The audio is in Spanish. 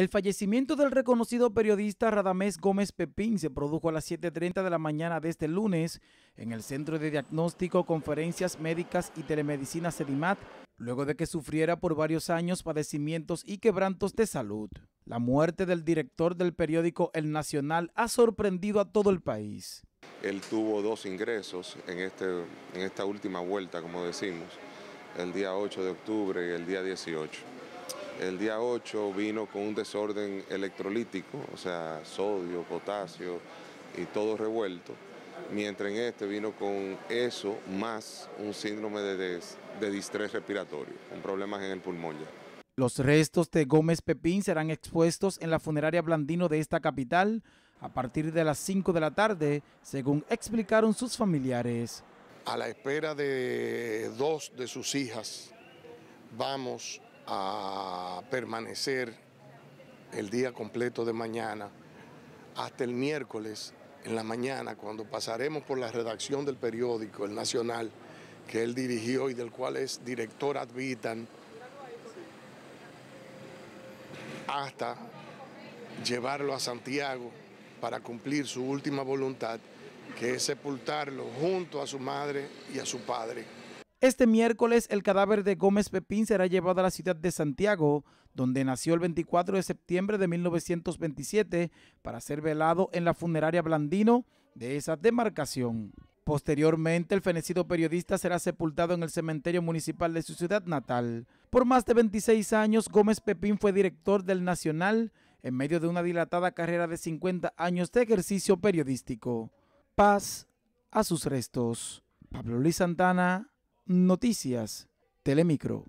El fallecimiento del reconocido periodista Radamés Gómez Pepín se produjo a las 7.30 de la mañana de este lunes en el Centro de Diagnóstico, Conferencias Médicas y Telemedicina CEDIMAT, luego de que sufriera por varios años padecimientos y quebrantos de salud. La muerte del director del periódico El Nacional ha sorprendido a todo el país. Él tuvo dos ingresos en, este, en esta última vuelta, como decimos, el día 8 de octubre y el día 18. El día 8 vino con un desorden electrolítico, o sea, sodio, potasio y todo revuelto. Mientras en este vino con eso más un síndrome de, de distrés respiratorio, un problemas en el pulmón ya. Los restos de Gómez Pepín serán expuestos en la funeraria Blandino de esta capital a partir de las 5 de la tarde, según explicaron sus familiares. A la espera de dos de sus hijas, vamos a permanecer el día completo de mañana hasta el miércoles en la mañana cuando pasaremos por la redacción del periódico El Nacional que él dirigió y del cual es director Advitan hasta llevarlo a Santiago para cumplir su última voluntad que es sepultarlo junto a su madre y a su padre. Este miércoles el cadáver de Gómez Pepín será llevado a la ciudad de Santiago, donde nació el 24 de septiembre de 1927, para ser velado en la funeraria Blandino de esa demarcación. Posteriormente, el fenecido periodista será sepultado en el cementerio municipal de su ciudad natal. Por más de 26 años, Gómez Pepín fue director del Nacional en medio de una dilatada carrera de 50 años de ejercicio periodístico. Paz a sus restos. Pablo Luis Santana, Noticias Telemicro.